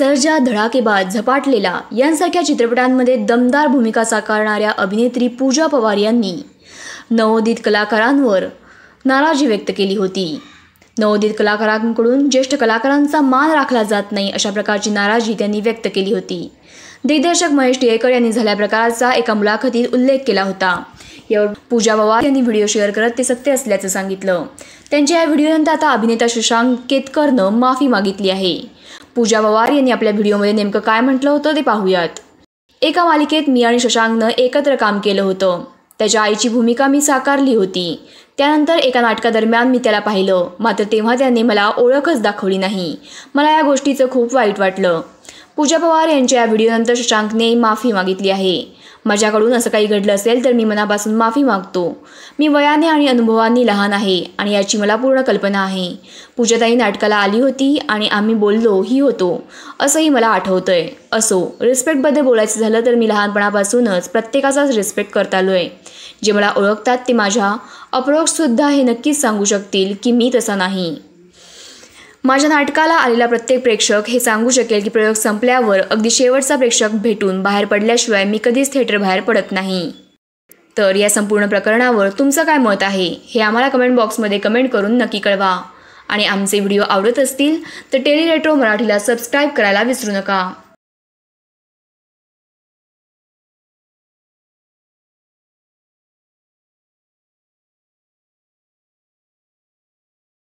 सर्जा बाद झपाटलेला यांसारख्या चित्रपटांमध्ये दमदार भूमिका साकारणाऱ्या अभिनेत्री पूजा पवार यांनी नवोदित कलाकारांवर नाराजी व्यक्त केली होती नवोदित कलाकारांकडून ज्येष्ठ कलाकारांचा मान राखला जात नाही अशा प्रकारची नाराजी त्यांनी व्यक्त केली होती दिग्दर्शक महेश टिळेकर यांनी झाल्या प्रकाराचा एका मुलाखतीत उल्लेख केला होता यावर पूजा पवार यांनी व्हिडिओ शेअर करत ते सत्य असल्याचं सांगितलं त्यांच्या या व्हिडिओनंतर आता अभिनेता शशांक केतकरनं माफी मागितली आहे पूजा पवार यांनी आपल्या व्हिडिओमध्ये नेमकं काय म्हटलं होतं ते पाहूयात एका मालिकेत मी आणि शशांकनं एकत्र काम केलं होतं त्याच्या आईची भूमिका मी साकारली होती त्यानंतर एका नाटकादरम्यान मी त्याला पाहिलं मात्र तेव्हा त्याने मला ओळखच दाखवली नाही मला या गोष्टीचं खूप वाईट वाटलं पूजा पवार यांच्या या व्हिडिओनंतर शशांकने माफी मागितली आहे माझ्याकडून असं काही घडलं असेल तर मी मनापासून माफी मागतो मी वयाने आणि अनुभवांनी लहान आहे आणि याची मला पूर्ण कल्पना आहे पूजाताई नाटकाला आली होती आणि आम्ही बोललो ही होतो असंही मला आठवतंय असो रिस्पेक्टबद्दल बोलायचं झालं तर मी लहानपणापासूनच प्रत्येकाचाच रिस्पेक्ट करत आलो आहे जे मला ओळखतात ते माझ्या अप्रोक्ससुद्धा हे नक्कीच सांगू शकतील की मी तसा नाही माझ्या नाटकाला आलेला प्रत्येक प्रेक्षक हे सांगू शकेल की प्रयोग संपल्यावर अगदी शेवटचा प्रेक्षक भेटून बाहेर पडल्याशिवाय मी कधीच थिएटर बाहेर पडत नाही तर या संपूर्ण प्रकरणावर तुमचं काय मत आहे हे आम्हाला कमेंट बॉक्समध्ये कमेंट करून नक्की कळवा आणि आमचे व्हिडिओ आवडत असतील तर टेली रेट्रो मराठीला सबस्क्राईब करायला विसरू नका